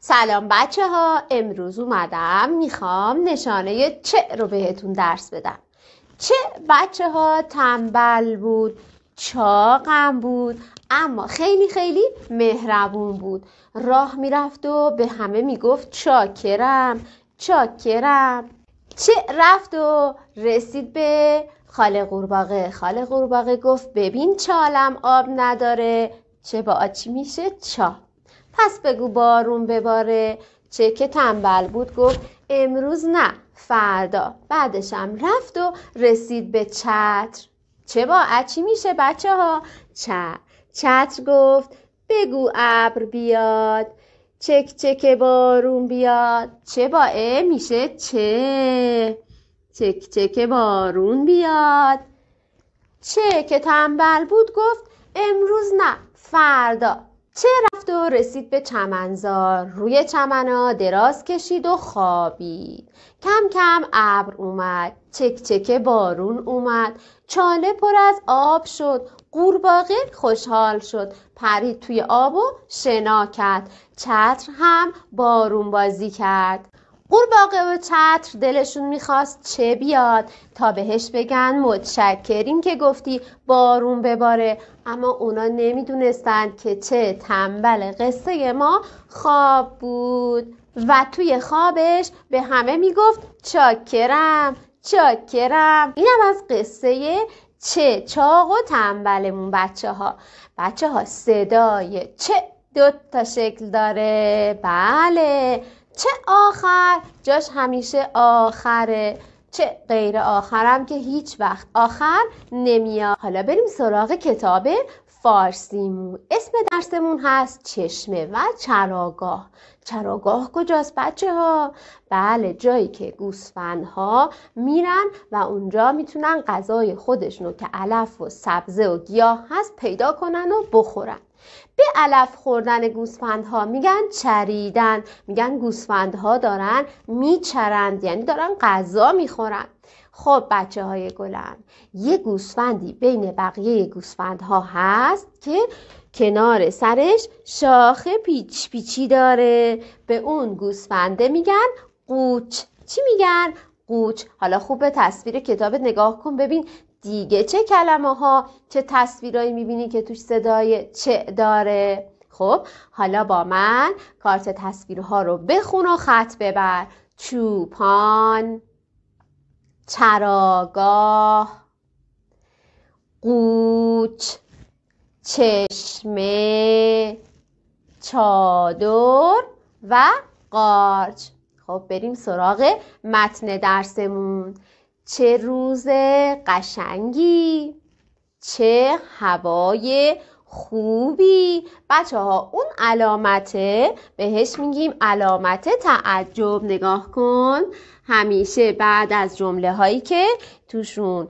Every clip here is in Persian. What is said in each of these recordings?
سلام بچه ها امروز اومدم میخوام نشانه چه رو بهتون درس بدم چه بچه ها تنبل بود چاقم بود اما خیلی خیلی مهربون بود راه میرفت و به همه میگفت چاکرم چاکرم چه رفت و رسید به خاله قورباغه خاله قورباغه گفت ببین چالم آب نداره چه با آچی میشه چا پس بگو بارون بباره چه که تنبل بود گفت امروز نه فردا بعدشم رفت و رسید به چتر چه با اچی میشه بچه ها چتر چتر گفت بگو ابر بیاد چک چک بارون بیاد چه با ا میشه چه چک چک بارون بیاد چه که تنبل بود گفت امروز نه فردا چه رفت و رسید به چمنزار روی چمنا دراز کشید و خوابید کم کم ابر اومد چکچکه بارون اومد چاله پر از آب شد قورباغه خوشحال شد پرید توی آب و شنا کرد چتر هم بارون بازی کرد قورباغه و چتر دلشون میخواست چه بیاد تا بهش بگن متشکریم که گفتی بارون بباره اما اونا نمیدونستند که چه تنبل قصه ما خواب بود و توی خوابش به همه میگفت چاکرم چاکرم اینم از قصه چه چاق و تنبلمون بچه ها بچه ها صدای چه دوتا شکل داره بله چه آخر جاش همیشه آخره چه غیر آخرم که هیچ وقت آخر نمیاد حالا بریم سراغ کتاب فارسیمون اسم درسمون هست چشمه و چراگاه چراگاه کجاست بچه ها؟ بله جایی که گوسفندها میرن و اونجا میتونن غذای خودشونو که علف و سبزه و گیاه هست پیدا کنن و بخورن به علف خوردن گوسفندها میگن چریدن میگن گوسفندها دارن میچرند یعنی دارن غذا میخورن خب بچه های گلم یه گوسفندی بین بقیه گوسفندها هست که کنار سرش شاخه پیچ پیچی داره به اون گوسفنده میگن قوچ چی میگن قوچ حالا خوب به تصویر کتابت نگاه کن ببین دیگه چه کلمه ها چه تصویرایی میبینی که توش صدای چه داره خب حالا با من کارت تصویرها رو بخون و خط ببر چوپان چراگاه قوچ چشمه چادر و قارچ خب بریم سراغ متن درسمون چه روز قشنگی چه هوای خوبی بچه ها اون علامته بهش میگیم علامت تعجب نگاه کن همیشه بعد از جمله هایی که توشون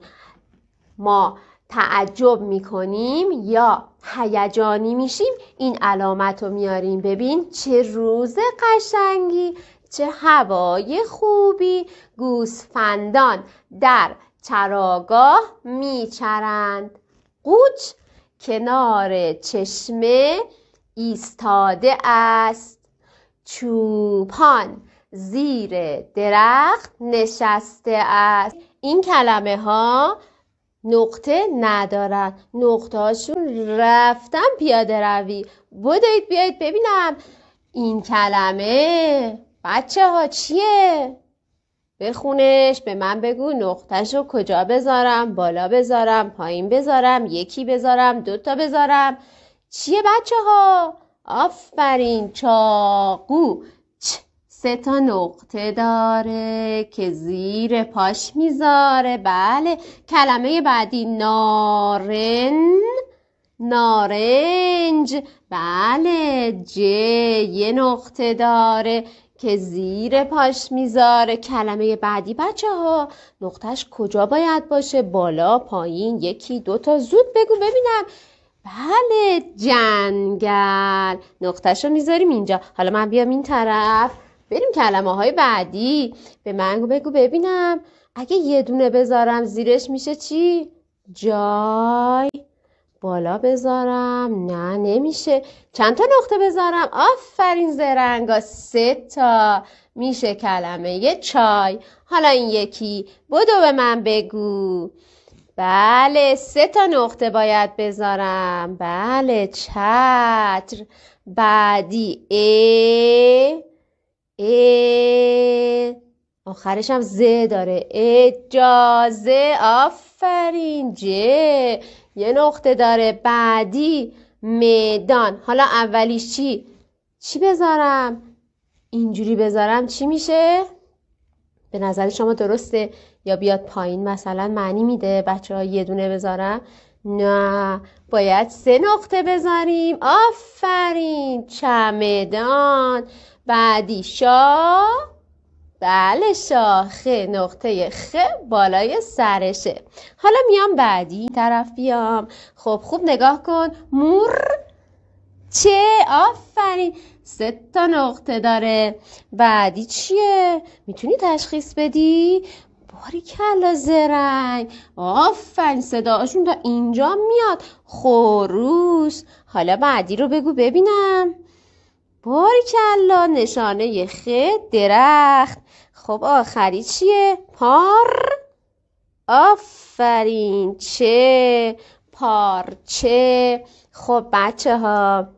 ما تعجب میکنیم یا هیجانی میشیم این علامت رو میاریم ببین چه روز قشنگی چه هوای خوبی گوسفندان در چراگاه میچرند قوچ کنار چشمه ایستاده است چوپان زیر درخت نشسته است این کلمه ها نقطه ندارن نقطهاشون رفتن پیاده روی بدوید بیایید ببینم این کلمه بچه ها چیه؟ بخونش به من بگو نقطش رو کجا بذارم بالا بذارم پایین بذارم یکی بذارم دوتا بذارم چیه بچه ها؟ آفرین چاقو چ سه تا نقطه داره که زیر پاش میذاره بله کلمه بعدی نارن نارنج بله ج یه نقطه داره که زیر پاش میذاره کلمه بعدی بچه ها نقطش کجا باید باشه بالا پایین یکی دوتا زود بگو ببینم بله جنگل نقطهش رو میذاریم اینجا حالا من بیام این طرف بریم کلمه های بعدی به من بگو ببینم اگه یه دونه بذارم زیرش میشه چی؟ جای بالا بذارم نه نمیشه چند تا نقطه بذارم آفرین زرنگا سه تا میشه کلمه یه چای حالا این یکی بدو به من بگو بله سه تا نقطه باید بذارم بله چتر بعدی ا ا آخرش هم ز داره اجازه آفرین ج یه نقطه داره بعدی میدان حالا اولیش چی چی بذارم اینجوری بذارم چی میشه به نظر شما درسته یا بیاد پایین مثلا معنی میده بچه ها یه دونه بذارم نه باید سه نقطه بذاریم آفرین چمدان بعدی شا بله شاخه نقطه خ بالای سرشه حالا میام بعدی طرف بیام خب خوب نگاه کن مور چه آفرین سه تا نقطه داره بعدی چیه میتونی تشخیص بدی باری کلا زرنگ آفرین صداشون تا اینجا میاد خروس حالا بعدی رو بگو ببینم باریکلا نشانه خ درخت خب آخری چیه پار آفرین چه پار چه؟ خب بچه ها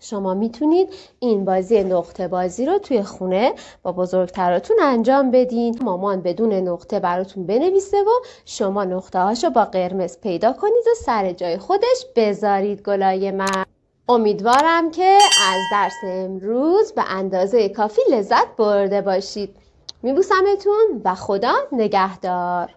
شما میتونید این بازی نقطه بازی رو توی خونه با بزرگتراتون انجام بدین مامان بدون نقطه براتون بنویسه و شما نقطه هاشو با قرمز پیدا کنید و سر جای خودش بذارید گلای من امیدوارم که از درس امروز به اندازه کافی لذت برده باشید میبوسمتون و خدا نگهدار